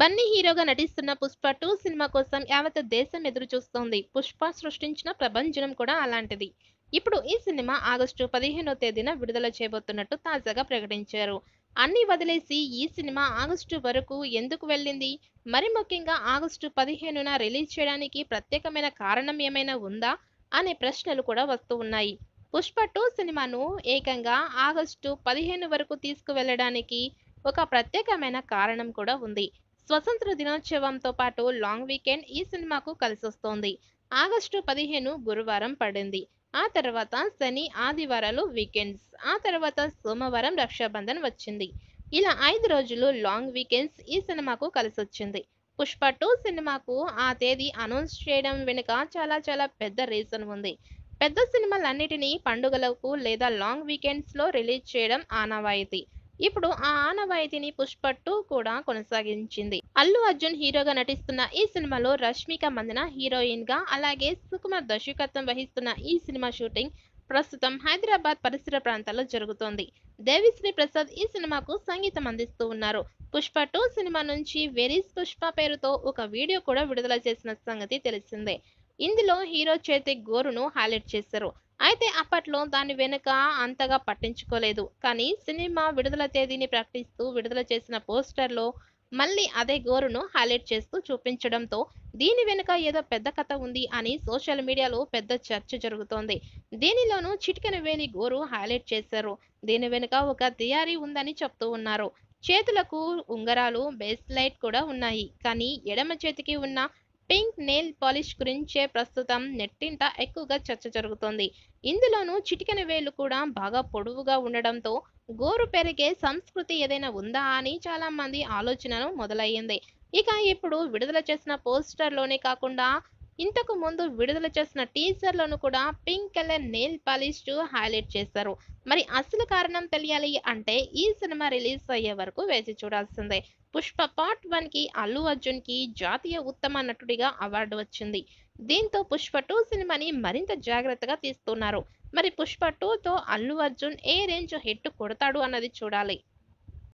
బన్నీ హీరోగా నటిస్తున్న Pushpa two cinema కోసం యావత్ దేశం ఎదురు చూస్తోంది పుష్ప సృష్టించిన ప్రభంజనం కూడా అలాంటిది ఇప్పుడు ఈ సినిమా ఆగస్టు పదిహేనో తేదీన విడుదల చేయబోతున్నట్టు తాజాగా ప్రకటించారు అన్ని వదిలేసి ఈ సినిమా ఆగస్టు వరకు ఎందుకు వెళ్ళింది మరి ముఖ్యంగా ఆగస్టు పదిహేనున రిలీజ్ చేయడానికి ప్రత్యేకమైన కారణం ఏమైనా ఉందా అనే ప్రశ్నలు కూడా వస్తూ ఉన్నాయి పుష్ప టూ సినిమాను ఏకంగా ఆగస్టు పదిహేను వరకు తీసుకువెళ్ళడానికి ఒక ప్రత్యేకమైన కారణం కూడా ఉంది స్వతంత్ర దినోత్సవంతో పాటు లాంగ్ వీకెండ్ ఈ సినిమాకు కలిసొస్తోంది ఆగస్టు పదిహేను గురువారం పడింది ఆ తర్వాత శని ఆదివారాలు వీకెండ్స్ ఆ తర్వాత సోమవారం రక్షాబంధన్ వచ్చింది ఇలా ఐదు రోజులు లాంగ్ వీకెండ్స్ ఈ సినిమాకు కలిసి వచ్చింది పుష్ప టూ సినిమాకు ఆ తేదీ అనౌన్స్ చేయడం వెనుక చాలా చాలా పెద్ద రీజన్ ఉంది పెద్ద సినిమాలన్నిటినీ పండుగలకు లేదా లాంగ్ వీకెండ్స్లో రిలీజ్ చేయడం ఆనవాయితీ ఇప్పుడు ఆ ఆనవాయితీని పుష్పట్టు కూడా కొనసాగించింది అల్లు అర్జున్ హీరోగా నటిస్తున్న ఈ సినిమాలో రష్మిక మందన హీరోయిన్ గా అలాగే సుకుమార్ దర్శకత్వం వహిస్తున్న ఈ సినిమా షూటింగ్ ప్రస్తుతం హైదరాబాద్ పరిసర ప్రాంతాల్లో జరుగుతోంది దేవిశ్రీ ప్రసాద్ ఈ సినిమాకు సంగీతం అందిస్తూ ఉన్నారు పుష్ప టూ సినిమా నుంచి వెరీస్ పుష్ప పేరుతో ఒక వీడియో కూడా విడుదల చేసిన సంగతి తెలిసిందే ఇందులో హీరో చేతి గోరును హైలైట్ చేశారు అయితే అప్పట్లో దాని వెనుక అంతగా పట్టించుకోలేదు కానీ సినిమా విడుదల తేదీని ప్రకటిస్తూ విడుదల చేసిన పోస్టర్లో మళ్ళీ అదే గోరును హైలైట్ చేస్తూ చూపించడంతో దీని వెనుక ఏదో పెద్ద కథ ఉంది అని సోషల్ మీడియాలో పెద్ద చర్చ జరుగుతోంది దీనిలోనూ చిటికెన వేణి గోరు హైలైట్ చేశారు దీని వెనుక ఒక తయారీ ఉందని చెప్తూ ఉన్నారు చేతులకు ఉంగరాలు బేస్ లైట్ కూడా ఉన్నాయి కానీ ఎడమ చేతికి ఉన్న పింక్ నెయిల్ పాలిష్ గురించే ప్రస్తుతం నెట్టింట ఎక్కువగా చర్చ జరుగుతోంది ఇందులోనూ చిటికెన వేలు కూడా బాగా పొడవుగా ఉండడంతో గోరు పెరిగే సంస్కృతి ఏదైనా ఉందా అని చాలా మంది ఆలోచనలు మొదలయ్యింది ఇక ఇప్పుడు విడుదల చేసిన పోస్టర్లోనే కాకుండా ఇంతకు ముందు విడుదల చేసిన టీజర్లను కూడా పింక్ కలర్ నెయిల్ పాలిష్తో హైలైట్ చేశారు మరి అసలు కారణం తెలియాలి అంటే ఈ సినిమా రిలీజ్ అయ్యే వరకు వేచి చూడాల్సిందే పుష్ప పార్ట్ వన్ కి అల్లు అర్జున్ కి జాతీయ ఉత్తమ నటుడిగా అవార్డు వచ్చింది దీంతో పుష్ప టూ సినిమాని మరింత జాగ్రత్తగా తీస్తున్నారు మరి పుష్ప టూతో అల్లు అర్జున్ ఏ రేంజ్ హిట్ కొడతాడు అన్నది చూడాలి